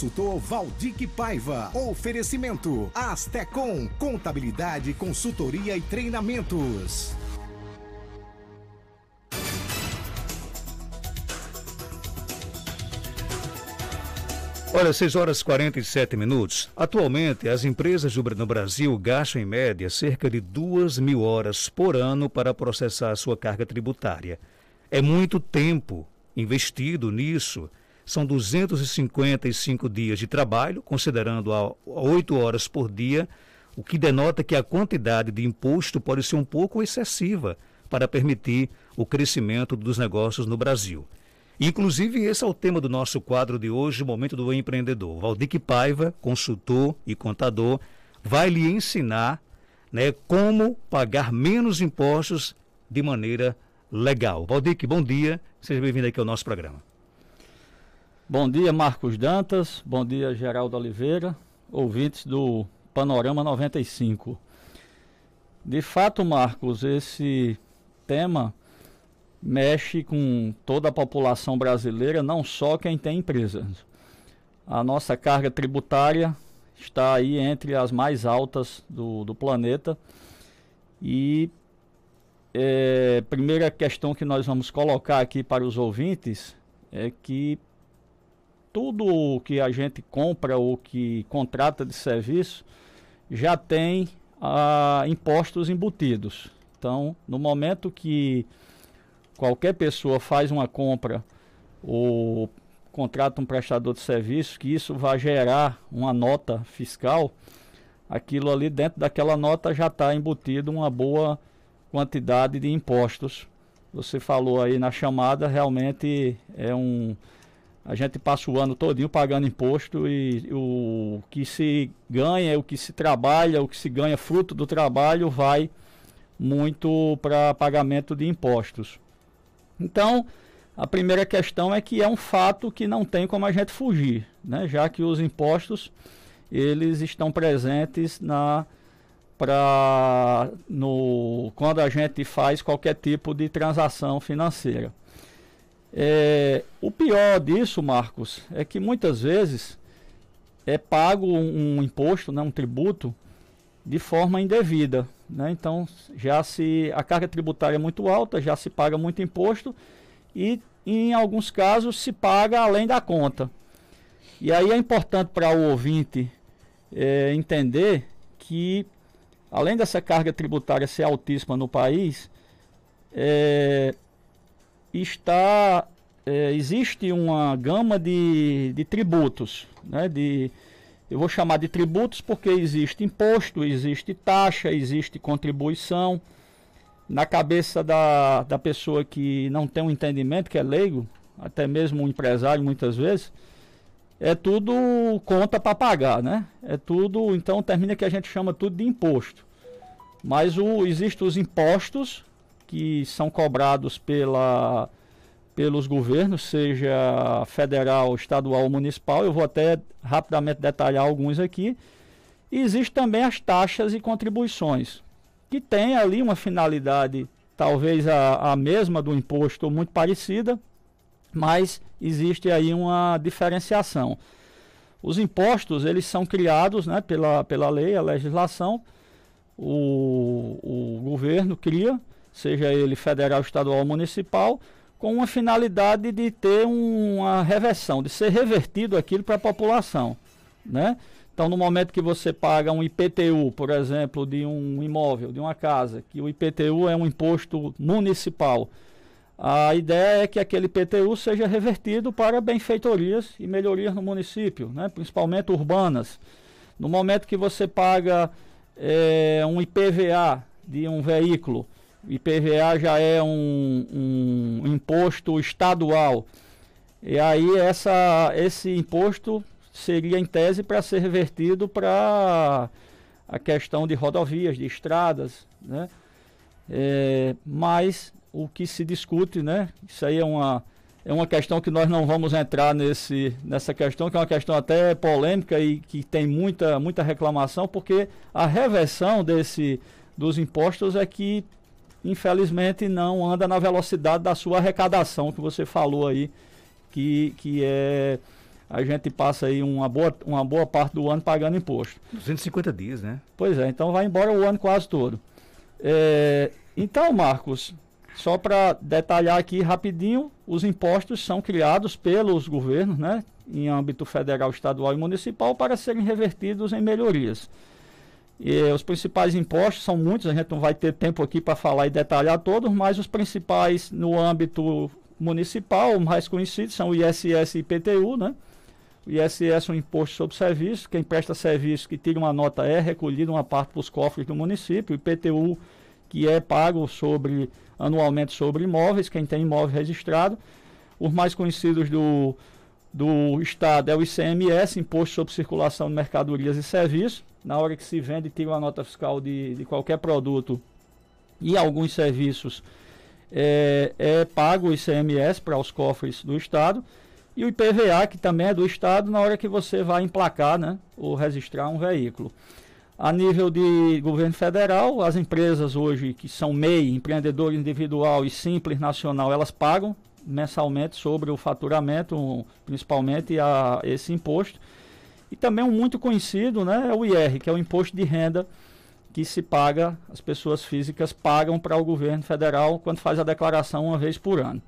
Consultor Valdic Paiva. Oferecimento Astecom, contabilidade, consultoria e treinamentos. Olha, 6 horas e 47 minutos. Atualmente, as empresas no Brasil gastam, em média, cerca de 2 mil horas por ano para processar sua carga tributária. É muito tempo investido nisso são 255 dias de trabalho, considerando a 8 horas por dia, o que denota que a quantidade de imposto pode ser um pouco excessiva para permitir o crescimento dos negócios no Brasil. Inclusive, esse é o tema do nosso quadro de hoje, o Momento do Empreendedor. Valdir Paiva, consultor e contador, vai lhe ensinar né, como pagar menos impostos de maneira legal. Valdir, bom dia, seja bem-vindo aqui ao nosso programa. Bom dia, Marcos Dantas. Bom dia, Geraldo Oliveira, ouvintes do Panorama 95. De fato, Marcos, esse tema mexe com toda a população brasileira, não só quem tem empresas. A nossa carga tributária está aí entre as mais altas do, do planeta. E é, primeira questão que nós vamos colocar aqui para os ouvintes é que tudo que a gente compra ou que contrata de serviço já tem ah, impostos embutidos. Então, no momento que qualquer pessoa faz uma compra ou contrata um prestador de serviço, que isso vai gerar uma nota fiscal, aquilo ali dentro daquela nota já está embutido uma boa quantidade de impostos. Você falou aí na chamada, realmente é um a gente passa o ano todinho pagando imposto e o que se ganha, o que se trabalha, o que se ganha fruto do trabalho vai muito para pagamento de impostos. Então, a primeira questão é que é um fato que não tem como a gente fugir, né? já que os impostos eles estão presentes na para no, quando a gente faz qualquer tipo de transação financeira. É, o pior disso, Marcos, é que muitas vezes é pago um, um imposto, né, um tributo, de forma indevida. Né? Então, já se a carga tributária é muito alta, já se paga muito imposto e, em alguns casos, se paga além da conta. E aí é importante para o ouvinte é, entender que, além dessa carga tributária ser altíssima no país, é, está é, existe uma gama de, de tributos, né? De, eu vou chamar de tributos porque existe imposto, existe taxa, existe contribuição. Na cabeça da, da pessoa que não tem um entendimento, que é leigo, até mesmo um empresário muitas vezes, é tudo conta para pagar, né? É tudo, então termina que a gente chama tudo de imposto. Mas o, existem os impostos que são cobrados pela, pelos governos, seja federal, estadual ou municipal. Eu vou até rapidamente detalhar alguns aqui. E existe também as taxas e contribuições, que tem ali uma finalidade talvez a, a mesma do imposto ou muito parecida, mas existe aí uma diferenciação. Os impostos, eles são criados né, pela, pela lei, a legislação, o, o governo cria, seja ele federal, estadual ou municipal, com uma finalidade de ter uma reversão, de ser revertido aquilo para a população. Né? Então, no momento que você paga um IPTU, por exemplo, de um imóvel, de uma casa, que o IPTU é um imposto municipal, a ideia é que aquele IPTU seja revertido para benfeitorias e melhorias no município, né? principalmente urbanas. No momento que você paga é, um IPVA de um veículo, IPVA já é um, um imposto estadual. E aí essa, esse imposto seria em tese para ser revertido para a questão de rodovias, de estradas, né? É, mas o que se discute, né? Isso aí é uma, é uma questão que nós não vamos entrar nesse, nessa questão, que é uma questão até polêmica e que tem muita, muita reclamação, porque a reversão desse, dos impostos é que infelizmente não anda na velocidade da sua arrecadação que você falou aí, que, que é a gente passa aí uma boa, uma boa parte do ano pagando imposto. 250 dias, né? Pois é, então vai embora o ano quase todo. É, então, Marcos, só para detalhar aqui rapidinho, os impostos são criados pelos governos, né, em âmbito federal, estadual e municipal, para serem revertidos em melhorias. E os principais impostos são muitos, a gente não vai ter tempo aqui para falar e detalhar todos, mas os principais no âmbito municipal, mais conhecidos, são o ISS e IPTU, né? O ISS é um imposto sobre serviço, quem presta serviço que tira uma nota é recolhido uma parte para os cofres do município, o IPTU que é pago sobre anualmente sobre imóveis, quem tem imóvel registrado. Os mais conhecidos do, do Estado é o ICMS, Imposto sobre Circulação de Mercadorias e Serviços, na hora que se vende, tira uma nota fiscal de, de qualquer produto e alguns serviços, é, é pago o ICMS para os cofres do Estado. E o IPVA, que também é do Estado, na hora que você vai emplacar né, ou registrar um veículo. A nível de governo federal, as empresas hoje que são MEI, empreendedor individual e simples nacional, elas pagam mensalmente sobre o faturamento, principalmente a, esse imposto. E também um muito conhecido né, é o IR, que é o imposto de renda que se paga, as pessoas físicas pagam para o governo federal quando faz a declaração uma vez por ano.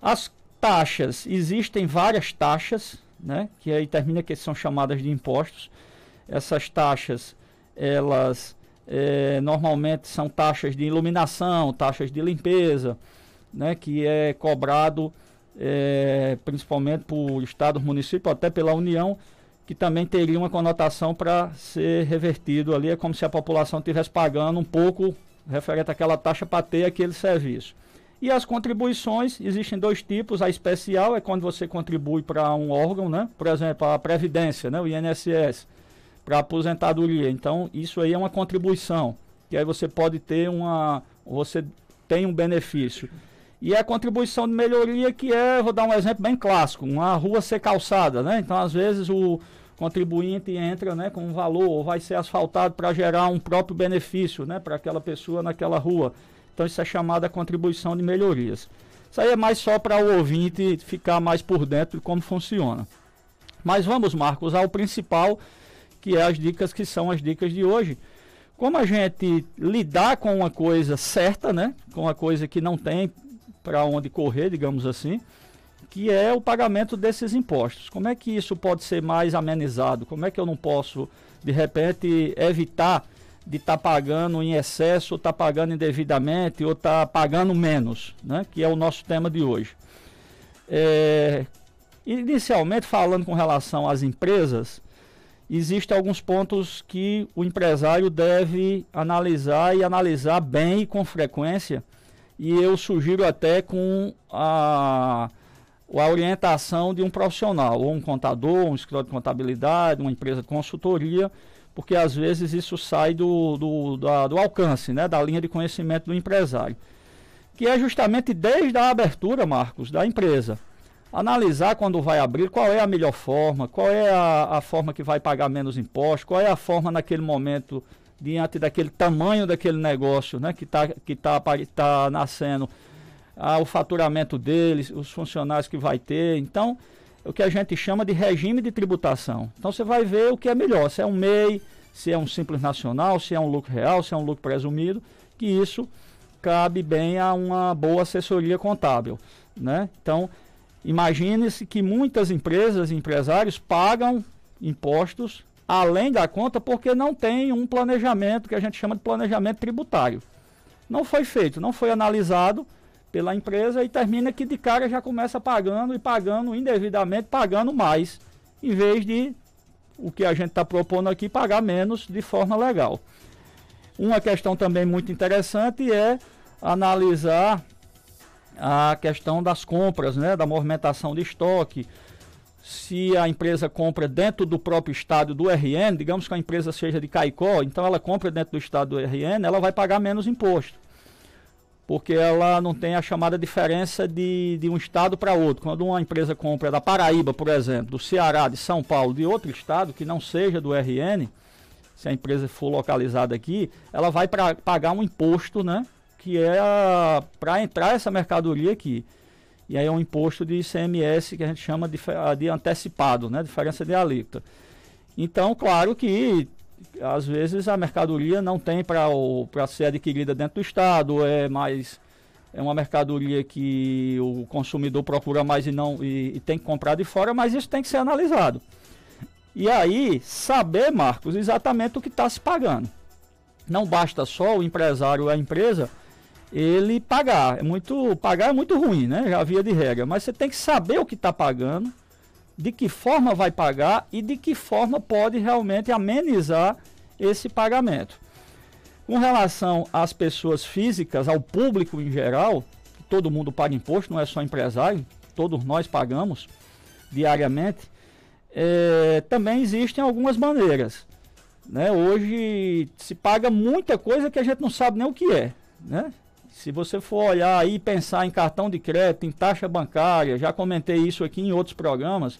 As taxas, existem várias taxas, né, que aí termina que são chamadas de impostos. Essas taxas, elas é, normalmente são taxas de iluminação, taxas de limpeza, né, que é cobrado é, principalmente por Estado, município, até pela União, que também teria uma conotação para ser revertido ali. É como se a população estivesse pagando um pouco referente àquela taxa para ter aquele serviço. E as contribuições, existem dois tipos. A especial é quando você contribui para um órgão, né? por exemplo, a Previdência, né? o INSS, para a aposentadoria. Então, isso aí é uma contribuição, que aí você pode ter uma. você tem um benefício. E a contribuição de melhoria que é, vou dar um exemplo bem clássico, uma rua ser calçada, né? Então, às vezes, o contribuinte entra né, com um valor ou vai ser asfaltado para gerar um próprio benefício né, para aquela pessoa naquela rua. Então, isso é chamada contribuição de melhorias. Isso aí é mais só para o ouvinte ficar mais por dentro de como funciona. Mas vamos, Marcos, ao principal, que é as dicas que são as dicas de hoje como a gente lidar com uma coisa certa, né? Com uma coisa que não tem para onde correr, digamos assim, que é o pagamento desses impostos. Como é que isso pode ser mais amenizado? Como é que eu não posso, de repente, evitar de estar tá pagando em excesso, ou estar tá pagando indevidamente, ou estar tá pagando menos, né? que é o nosso tema de hoje. É, inicialmente, falando com relação às empresas, existem alguns pontos que o empresário deve analisar e analisar bem e com frequência e eu sugiro até com a, a orientação de um profissional, ou um contador, um escritório de contabilidade, uma empresa de consultoria, porque às vezes isso sai do, do, da, do alcance, né, da linha de conhecimento do empresário. Que é justamente desde a abertura, Marcos, da empresa. Analisar quando vai abrir qual é a melhor forma, qual é a, a forma que vai pagar menos impostos, qual é a forma naquele momento diante daquele tamanho daquele negócio né, que está que tá, tá nascendo, ah, o faturamento deles, os funcionários que vai ter. Então, o que a gente chama de regime de tributação. Então, você vai ver o que é melhor, se é um MEI, se é um simples nacional, se é um lucro real, se é um lucro presumido, que isso cabe bem a uma boa assessoria contábil. Né? Então, imagine-se que muitas empresas e empresários pagam impostos além da conta porque não tem um planejamento que a gente chama de planejamento tributário. Não foi feito, não foi analisado pela empresa e termina que de cara já começa pagando e pagando indevidamente, pagando mais, em vez de o que a gente está propondo aqui, pagar menos de forma legal. Uma questão também muito interessante é analisar a questão das compras, né, da movimentação de estoque, se a empresa compra dentro do próprio estado do RN, digamos que a empresa seja de Caicó, então ela compra dentro do estado do RN, ela vai pagar menos imposto. Porque ela não tem a chamada diferença de, de um estado para outro. Quando uma empresa compra da Paraíba, por exemplo, do Ceará, de São Paulo, de outro estado que não seja do RN, se a empresa for localizada aqui, ela vai pra, pagar um imposto, né? Que é para entrar essa mercadoria aqui. E aí é um imposto de ICMS que a gente chama de, ah, de antecipado, né? Diferença de alíquota. Então, claro que às vezes a mercadoria não tem para ser adquirida dentro do estado, é mais é uma mercadoria que o consumidor procura mais e não e, e, tem que comprar de fora, mas isso tem que ser analisado. E aí saber, Marcos, exatamente o que está se pagando. Não basta só o empresário, a empresa ele pagar. É muito, pagar é muito ruim, né? Já havia de regra. Mas você tem que saber o que está pagando, de que forma vai pagar e de que forma pode realmente amenizar esse pagamento. Com relação às pessoas físicas, ao público em geral, todo mundo paga imposto, não é só empresário, todos nós pagamos diariamente, é, também existem algumas maneiras. Né? Hoje se paga muita coisa que a gente não sabe nem o que é. Né? Se você for olhar e pensar em cartão de crédito, em taxa bancária, já comentei isso aqui em outros programas,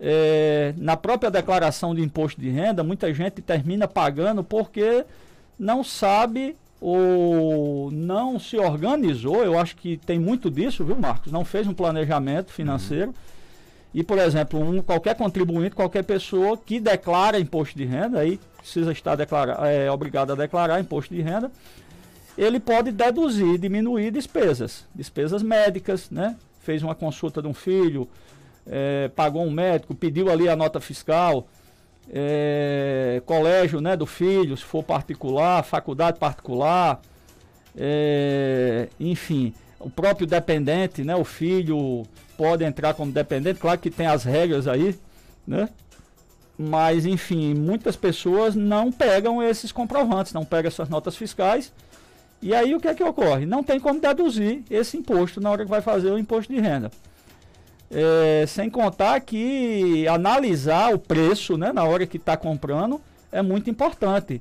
é, na própria declaração de imposto de renda, muita gente termina pagando porque não sabe ou não se organizou. Eu acho que tem muito disso, viu, Marcos? Não fez um planejamento financeiro. Uhum. E, por exemplo, um, qualquer contribuinte, qualquer pessoa que declara imposto de renda, aí precisa estar é, obrigado a declarar imposto de renda ele pode deduzir, diminuir despesas, despesas médicas, né? Fez uma consulta de um filho, é, pagou um médico, pediu ali a nota fiscal, é, colégio né, do filho, se for particular, faculdade particular, é, enfim, o próprio dependente, né, o filho pode entrar como dependente, claro que tem as regras aí, né? Mas enfim, muitas pessoas não pegam esses comprovantes, não pegam essas notas fiscais e aí o que é que ocorre? Não tem como deduzir esse imposto na hora que vai fazer o imposto de renda. É, sem contar que analisar o preço né, na hora que está comprando é muito importante.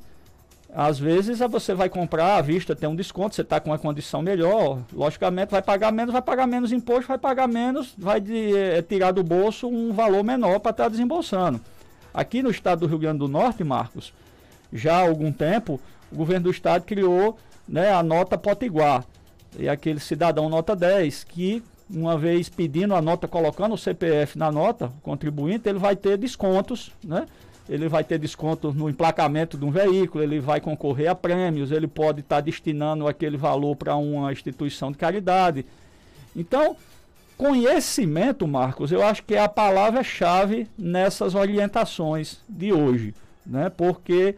Às vezes você vai comprar à vista, tem um desconto, você está com uma condição melhor, logicamente vai pagar menos, vai pagar menos imposto, vai pagar menos, vai de, é, tirar do bolso um valor menor para estar tá desembolsando. Aqui no estado do Rio Grande do Norte, Marcos, já há algum tempo, o governo do estado criou né, a nota Potiguar. E aquele cidadão nota 10 que uma vez pedindo a nota, colocando o CPF na nota, o contribuinte, ele vai ter descontos, né? Ele vai ter desconto no emplacamento de um veículo, ele vai concorrer a prêmios, ele pode estar tá destinando aquele valor para uma instituição de caridade. Então, conhecimento, Marcos, eu acho que é a palavra-chave nessas orientações de hoje, né? Porque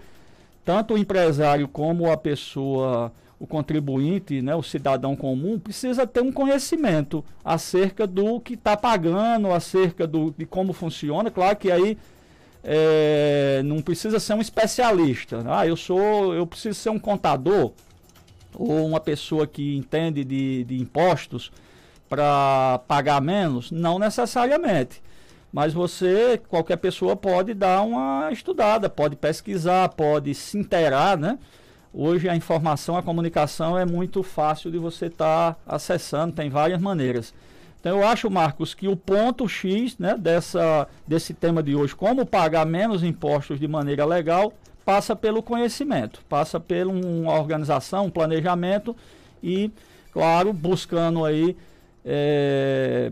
tanto o empresário como a pessoa, o contribuinte, né, o cidadão comum, precisa ter um conhecimento acerca do que está pagando, acerca do, de como funciona. Claro que aí é, não precisa ser um especialista. Ah, eu sou, eu preciso ser um contador ou uma pessoa que entende de, de impostos para pagar menos? Não necessariamente. Mas você, qualquer pessoa pode dar uma estudada, pode pesquisar, pode se interar, né? Hoje a informação, a comunicação é muito fácil de você estar tá acessando, tem várias maneiras. Então eu acho, Marcos, que o ponto X né, dessa, desse tema de hoje, como pagar menos impostos de maneira legal, passa pelo conhecimento, passa por uma organização, um planejamento e, claro, buscando aí é,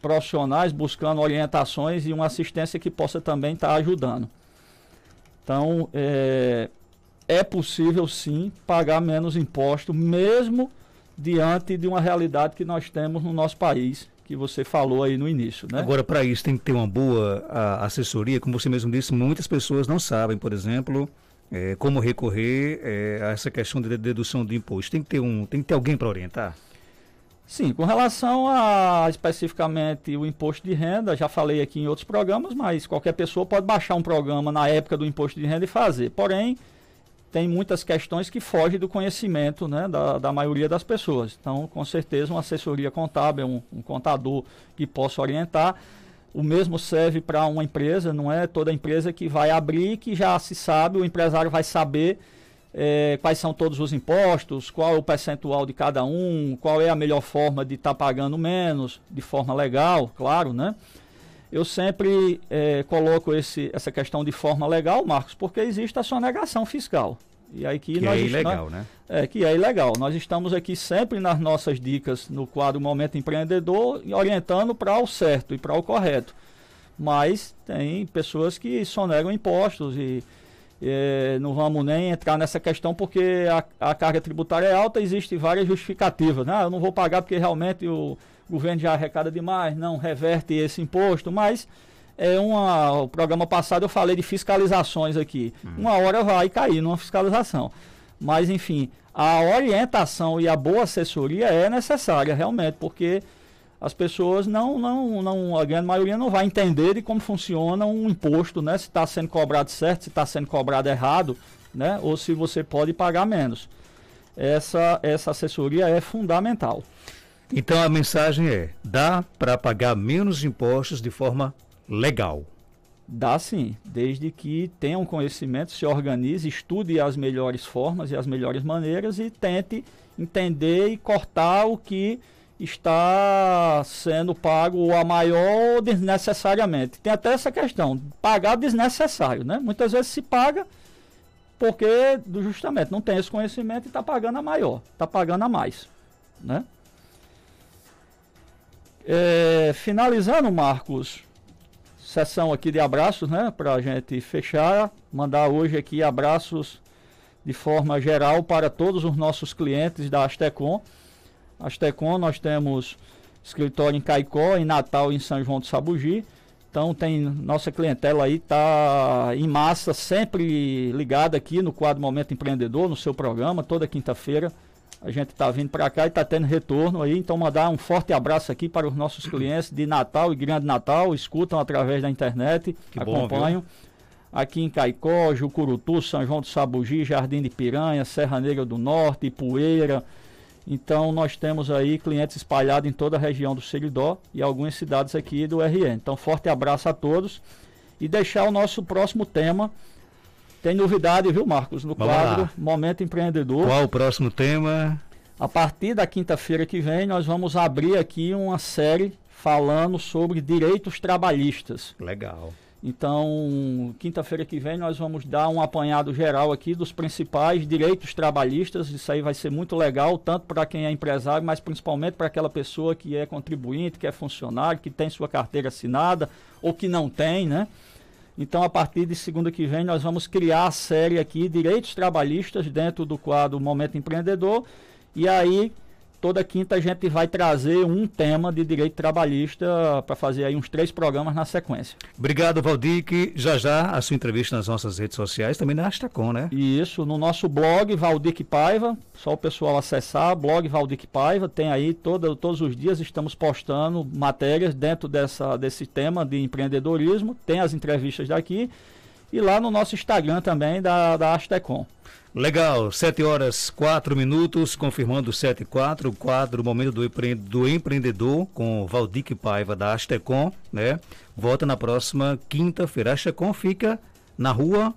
profissionais buscando orientações e uma assistência que possa também estar tá ajudando. Então, é, é possível sim pagar menos imposto, mesmo diante de uma realidade que nós temos no nosso país, que você falou aí no início, né? Agora, para isso, tem que ter uma boa a, assessoria. Como você mesmo disse, muitas pessoas não sabem, por exemplo, é, como recorrer é, a essa questão de dedução de imposto. Tem que ter, um, tem que ter alguém para orientar? Sim, com relação a especificamente o imposto de renda, já falei aqui em outros programas, mas qualquer pessoa pode baixar um programa na época do imposto de renda e fazer. Porém, tem muitas questões que fogem do conhecimento né, da, da maioria das pessoas. Então, com certeza, uma assessoria contábil, um, um contador que possa orientar. O mesmo serve para uma empresa, não é toda empresa que vai abrir, que já se sabe, o empresário vai saber é, quais são todos os impostos, qual o percentual de cada um, qual é a melhor forma de estar tá pagando menos, de forma legal, claro, né? Eu sempre é, coloco esse, essa questão de forma legal, Marcos, porque existe a sonegação fiscal. E aí que, que nós, é ilegal, né? É, que é ilegal. Nós estamos aqui sempre nas nossas dicas no quadro Momento Empreendedor, orientando para o certo e para o correto. Mas tem pessoas que sonegam impostos e, é, não vamos nem entrar nessa questão porque a, a carga tributária é alta, existem várias justificativas. Né? Ah, eu não vou pagar porque realmente o governo já arrecada demais, não reverte esse imposto, mas é uma, o programa passado eu falei de fiscalizações aqui. Hum. Uma hora vai cair numa fiscalização. Mas, enfim, a orientação e a boa assessoria é necessária, realmente, porque as pessoas não, não, não, a grande maioria não vai entender de como funciona um imposto, né? Se está sendo cobrado certo, se está sendo cobrado errado, né? Ou se você pode pagar menos. Essa, essa assessoria é fundamental. Então a mensagem é: dá para pagar menos impostos de forma legal. Dá sim, desde que tenha um conhecimento, se organize, estude as melhores formas e as melhores maneiras e tente entender e cortar o que está sendo pago a maior desnecessariamente. Tem até essa questão, pagar desnecessário, né? Muitas vezes se paga porque justamente não tem esse conhecimento e está pagando a maior, está pagando a mais, né? É, finalizando, Marcos, sessão aqui de abraços, né? Para a gente fechar, mandar hoje aqui abraços de forma geral para todos os nossos clientes da Astecom. Astecon, nós temos escritório em Caicó, em Natal, em São João do Sabugi. Então tem nossa clientela aí tá em massa, sempre ligada aqui no quadro Momento Empreendedor, no seu programa, toda quinta-feira. A gente está vindo para cá e está tendo retorno aí. Então, mandar um forte abraço aqui para os nossos clientes de Natal e Grande Natal. Escutam através da internet, que acompanham. Bom, aqui em Caicó, Jucurutu, São João do Sabugi, Jardim de Piranha, Serra Negra do Norte, Poeira, então nós temos aí clientes espalhados em toda a região do Seridó e algumas cidades aqui do RN. Então forte abraço a todos e deixar o nosso próximo tema. Tem novidade, viu, Marcos, no Vamos quadro lá. Momento Empreendedor. Qual o próximo tema? A partir da quinta-feira que vem, nós vamos abrir aqui uma série falando sobre direitos trabalhistas. Legal. Então, quinta-feira que vem nós vamos dar um apanhado geral aqui dos principais direitos trabalhistas. Isso aí vai ser muito legal, tanto para quem é empresário, mas principalmente para aquela pessoa que é contribuinte, que é funcionário, que tem sua carteira assinada ou que não tem, né? Então, a partir de segunda que vem, nós vamos criar a série aqui Direitos Trabalhistas dentro do quadro Momento Empreendedor. E aí, toda quinta a gente vai trazer um tema de direito trabalhista para fazer aí uns três programas na sequência. Obrigado, Valdir, já já a sua entrevista nas nossas redes sociais, também na Astacom, né? Isso, no nosso blog Valdir Paiva, só o pessoal acessar, blog Valdir Paiva, tem aí toda, todos os dias estamos postando matérias dentro dessa, desse tema de empreendedorismo, tem as entrevistas daqui e lá no nosso Instagram também da, da Astecom. Legal, 7 horas 4 minutos, confirmando 7 e 4, o quadro Momento do, empre... do Empreendedor com Valdir Paiva da Astecom, né? Volta na próxima quinta-feira. Astecom fica na rua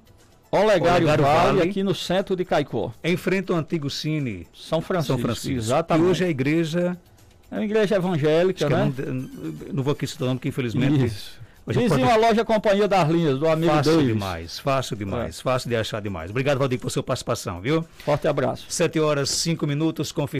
Olegário, Olegário vale, vale, aqui no centro de Caicó. Em frente ao antigo cine São Francisco. São Francisco. Exatamente. E hoje a igreja. É uma igreja evangélica, Acho é né? Não, não, vou aqui citar o nome, que infelizmente. Isso. Vizinho a loja Companhia das Linhas, do amigo fácil Davis. demais, fácil demais, é. fácil de achar demais. Obrigado, Valdir, por sua participação, viu? Forte abraço. Sete horas, cinco minutos, confirmado.